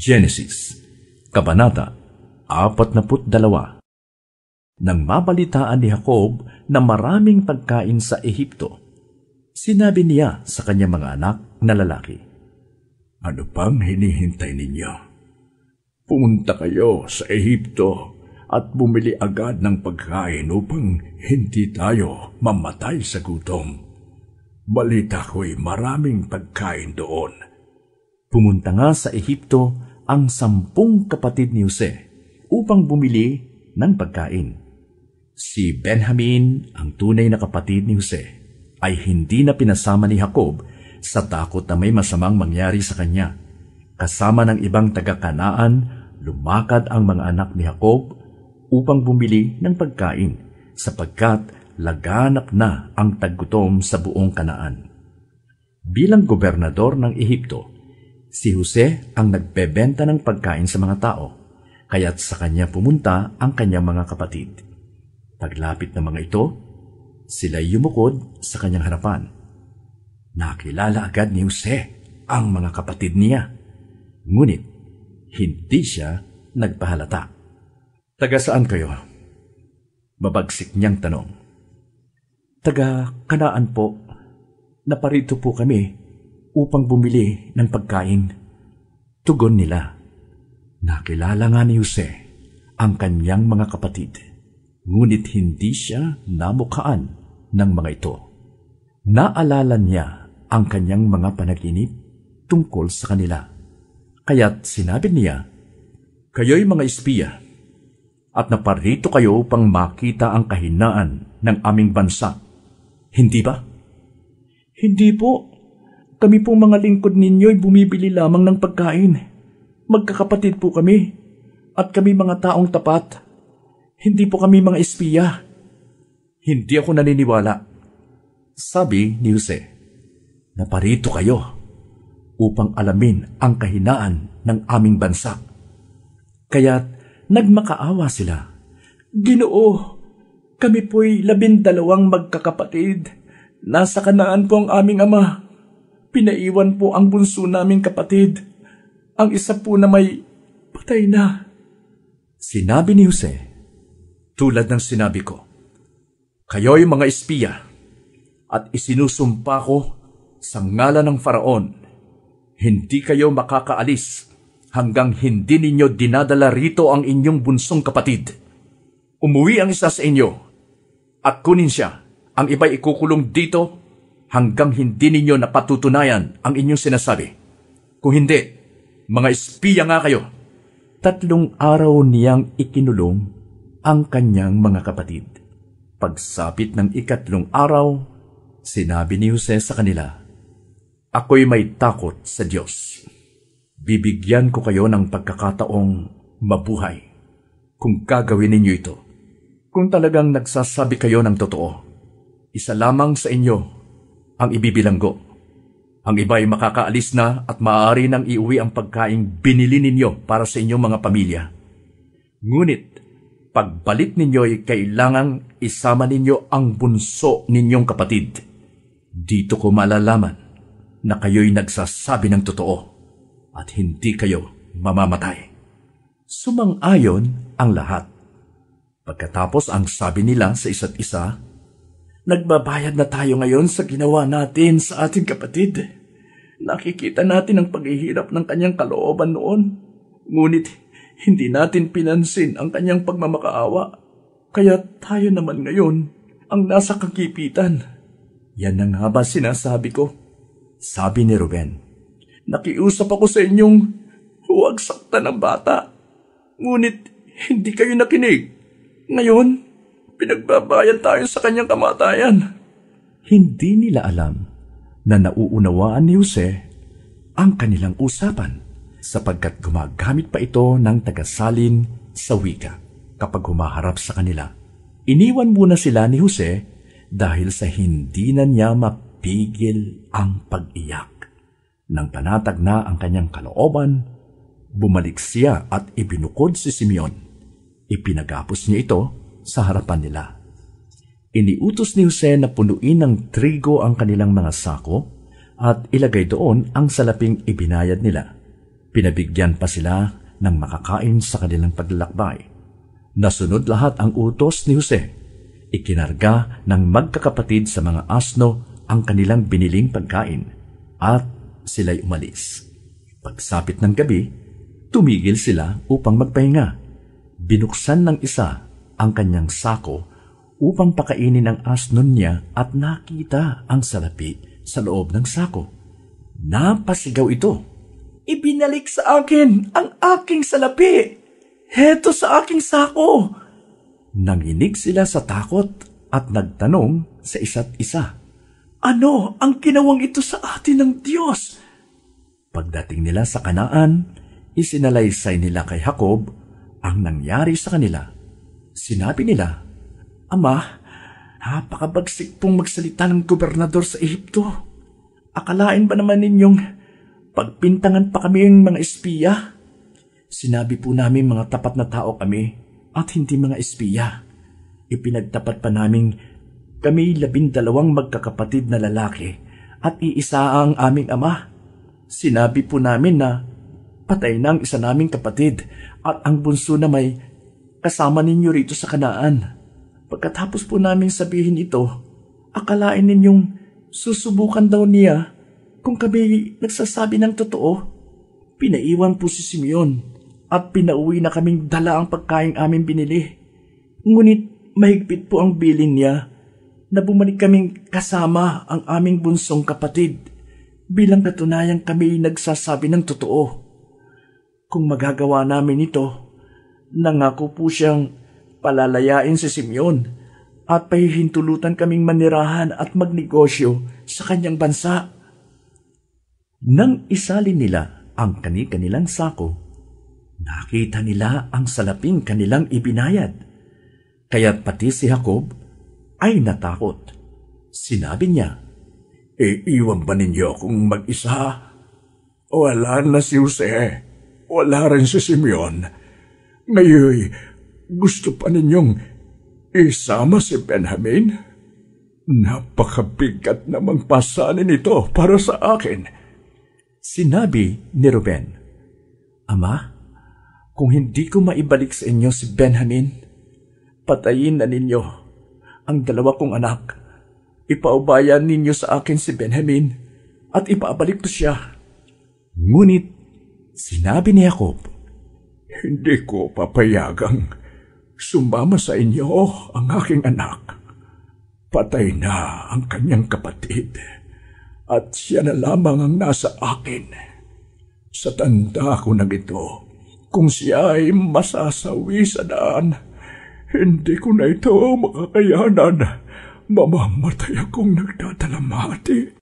Genesis, Kabanata 42 Nang mabalitaan ni Jacob na maraming pagkain sa Ehipto, sinabi niya sa kanyang mga anak na lalaki, Ano pang hinihintay ninyo? Pumunta kayo sa Ehipto at bumili agad ng pagkain upang hindi tayo mamatay sa gutom. Balita ko'y maraming pagkain doon. Pumunta nga sa Ehipto ang sampung kapatid ni Jose upang bumili ng pagkain. Si Benjamin, ang tunay na kapatid ni Jose, ay hindi na pinasama ni Jacob sa takot na may masamang mangyari sa kanya. Kasama ng ibang taga-kanaan, lumakad ang mga anak ni Jacob upang bumili ng pagkain sapagkat laganap na ang taggutom sa buong kanaan. Bilang gobernador ng Ehipto, Si Jose ang nagbebenta ng pagkain sa mga tao, kaya't sa kanya pumunta ang kanyang mga kapatid. Paglapit ng mga ito, sila'y yumukod sa kanyang harapan. Nakilala agad ni Jose ang mga kapatid niya, ngunit hindi siya nagpahalata. Taga saan kayo? Mabagsik niyang tanong. Taga kanaan po. Naparito po kami upang bumili ng pagkain. Tugon nila. Nakilala nga ni Jose ang kanyang mga kapatid, ngunit hindi siya namukhaan ng mga ito. Naalala niya ang kanyang mga panaginip tungkol sa kanila. Kaya't sinabi niya, Kayo'y mga espiya, at naparito kayo upang makita ang kahinaan ng aming bansa. Hindi ba? Hindi po, kami pong mga lingkod ninyo'y bumibili lamang ng pagkain. Magkakapatid po kami. At kami mga taong tapat. Hindi po kami mga espiya. Hindi ako naniniwala. Sabi ni Jose, Naparito kayo upang alamin ang kahinaan ng aming bansa. Kaya't nagmakaawa sila. Ginoo, kami po'y labindalawang magkakapatid. Nasa kanaan po ang aming ama. Pinaiwan po ang bunso naming kapatid. Ang isa po na may patay na. Sinabi ni Jose, tulad ng sinabi ko, Kayo'y mga espiya at isinusumpa ko sa ngala ng faraon. Hindi kayo makakaalis hanggang hindi ninyo dinadala rito ang inyong bunsong kapatid. Umuwi ang isa sa inyo at kunin siya. Ang iba ikukulong dito hanggang hindi ninyo napatutunayan ang inyong sinasabi. Kung hindi, mga espiya nga kayo. Tatlong araw niyang ikinulong ang kanyang mga kapatid. Pagsapit ng ikatlong araw, sinabi ni Jose sa kanila, Ako'y may takot sa Diyos. Bibigyan ko kayo ng pagkakataong mabuhay kung gagawin ninyo ito. Kung talagang nagsasabi kayo ng totoo, isa lamang sa inyo ang ibibilanggo. Ang iba ay makakaalis na at maaari nang iuwi ang pagkaing binili ninyo para sa inyong mga pamilya. Ngunit, pagbalik ninyo ay kailangang isama ninyo ang bunso ninyong kapatid. Dito ko malalaman na kayo'y nagsasabi ng totoo at hindi kayo mamamatay. Sumang-ayon ang lahat. Pagkatapos ang sabi nila sa isa't isa Nagbabayad na tayo ngayon sa ginawa natin sa ating kapatid. Nakikita natin ang paghihirap ng kanyang kalooban noon. Ngunit hindi natin pinansin ang kanyang pagmamakaawa. Kaya tayo naman ngayon ang nasa kagipitan. Yan na nga ba sinasabi ko? Sabi ni Ruben. Nakiusap ako sa inyong huwag sakta ng bata. Ngunit hindi kayo nakinig. Ngayon, Pinagbabayad tayo sa kanyang kamatayan. Hindi nila alam na nauunawaan ni Jose ang kanilang usapan sapagkat gumagamit pa ito ng tagasalin sa wika kapag humaharap sa kanila. Iniwan muna sila ni Jose dahil sa hindi na niya mapigil ang pag-iyak. Nang panatag na ang kanyang kalooban, bumalik siya at ibinukod si Simeon. Ipinagapos niya ito sa harapan nila. Iniutos ni Jose na punuin ng trigo ang kanilang mga sako at ilagay doon ang salaping ibinayad nila. Pinabigyan pa sila ng makakain sa kanilang paglalakbay. Nasunod lahat ang utos ni Jose. Ikinarga ng magkakapatid sa mga asno ang kanilang biniling pagkain at sila'y umalis. Pagsapit ng gabi, tumigil sila upang magpahinga. Binuksan ng isa ang kanyang sako upang pakainin ang asnon niya at nakita ang salapi sa loob ng sako. Napasigaw ito. Ibinalik sa akin ang aking salapi! Heto sa aking sako! Nanginig sila sa takot at nagtanong sa isa't isa. Ano ang ginawang ito sa atin ng Diyos? Pagdating nila sa kanaan, isinalaysay nila kay Jacob ang nangyari sa kanila Sinabi nila, Ama, napakabagsik pong magsalita ng gobernador sa Ehipto. Akalain ba naman ninyong pagpintangan pa kami yung mga espiya? Sinabi po namin mga tapat na tao kami at hindi mga espiya. Ipinagtapat pa namin kami labindalawang magkakapatid na lalaki at iisa ang aming ama. Sinabi po namin na patay na ang isa naming kapatid at ang bunso na may kasama ninyo rito sa kanaan. Pagkatapos po naming sabihin ito, akalain ninyong susubukan daw niya kung kami nagsasabi ng totoo. Pinaiwan po si Simeon at pinauwi na kaming dala ang pagkain aming binili. Ngunit mahigpit po ang bilin niya na bumalik kaming kasama ang aming bunsong kapatid bilang katunayan kami nagsasabi ng totoo. Kung magagawa namin ito, Nangako po siyang palalayain si Simeon at pahihintulutan kaming manirahan at magnegosyo sa kanyang bansa. Nang isalin nila ang kani-kanilang sako, nakita nila ang salaping kanilang ibinayad. Kaya pati si Jacob ay natakot. Sinabi niya, Iiwan e, iwan ba ninyo akong mag-isa? Wala na si Jose, wala rin si Simeon, ngayon, gusto pa ninyong isama si Benjamin? Napakabigat namang pasanin ito para sa akin. Sinabi ni Ruben, Ama, kung hindi ko maibalik sa inyo si Benjamin, patayin na ninyo ang dalawa kong anak. Ipaubayan ninyo sa akin si Benjamin at ipaabalik ko siya. Ngunit sinabi ni Jacob, hindi ko papayagang sumama sa inyo ang aking anak. Patay na ang kanyang kapatid at siya na lamang ang nasa akin. Sa tanda ko ng ito, kung siya ay masasawi sa daan, hindi ko na ito makakayanan. Mamamatay akong nagtatalamati.